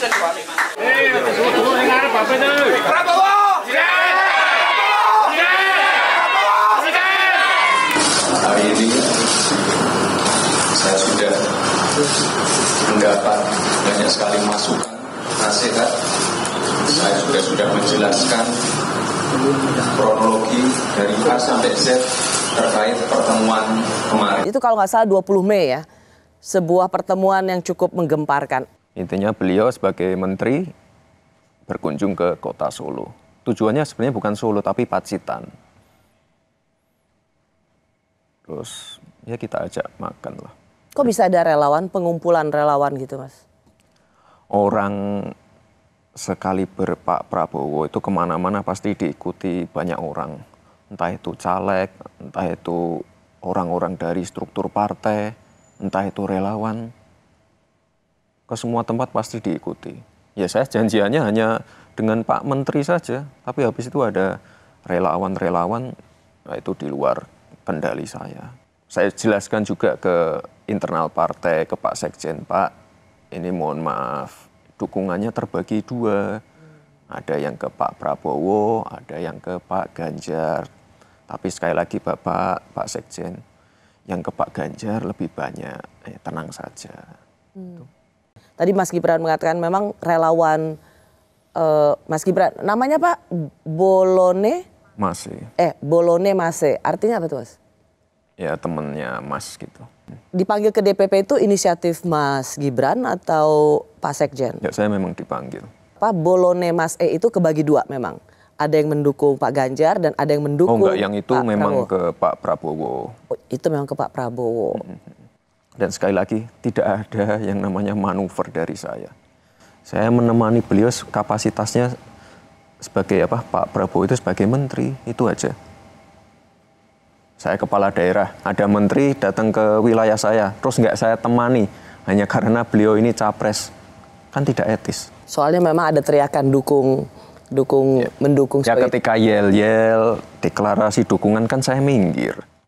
Prabowo! Hari ini saya sudah mendapat banyak sekali masukan, nasihat. Saya sudah sudah menjelaskan kronologi dari A sampai Z terkait pertemuan kemarin. Itu kalau nggak salah 20 Mei ya, sebuah pertemuan yang cukup menggemparkan. Intinya beliau sebagai menteri berkunjung ke kota Solo. Tujuannya sebenarnya bukan Solo tapi Pacitan. Terus ya kita ajak makan lah. Kok bisa ada relawan, pengumpulan relawan gitu mas? Orang sekali berpak Prabowo itu kemana-mana pasti diikuti banyak orang. Entah itu caleg, entah itu orang-orang dari struktur partai, entah itu relawan ke semua tempat pasti diikuti. Ya saya janjiannya hanya dengan Pak Menteri saja, tapi habis itu ada relawan-relawan nah itu di luar kendali saya. Saya jelaskan juga ke internal partai, ke Pak Sekjen, Pak, ini mohon maaf, dukungannya terbagi dua. Ada yang ke Pak Prabowo, ada yang ke Pak Ganjar. Tapi sekali lagi Bapak, Pak Sekjen, yang ke Pak Ganjar lebih banyak, eh, tenang saja. Hmm. Gitu. Tadi Mas Gibran mengatakan memang relawan uh, Mas Gibran. Namanya Pak Bolone masih Eh, Bolone Mase. Artinya apa tuh, Mas? Ya, temennya Mas gitu. Dipanggil ke DPP itu inisiatif Mas Gibran atau Pak Sekjen? Ya, saya memang dipanggil. Pak Bolone Mas E itu kebagi dua memang. Ada yang mendukung Pak Ganjar dan ada yang mendukung Oh enggak, yang itu Pak memang Prabowo. ke Pak Prabowo. Oh, itu memang ke Pak Prabowo. Mm -hmm. Dan sekali lagi, tidak ada yang namanya manuver dari saya. Saya menemani beliau kapasitasnya sebagai apa Pak Prabowo itu sebagai menteri itu aja. Saya kepala daerah, ada menteri datang ke wilayah saya, terus nggak saya temani hanya karena beliau ini capres, kan tidak etis. Soalnya memang ada teriakan dukung, dukung, ya. mendukung. Ya sebagai... ketika yel-yel deklarasi dukungan kan saya minggir.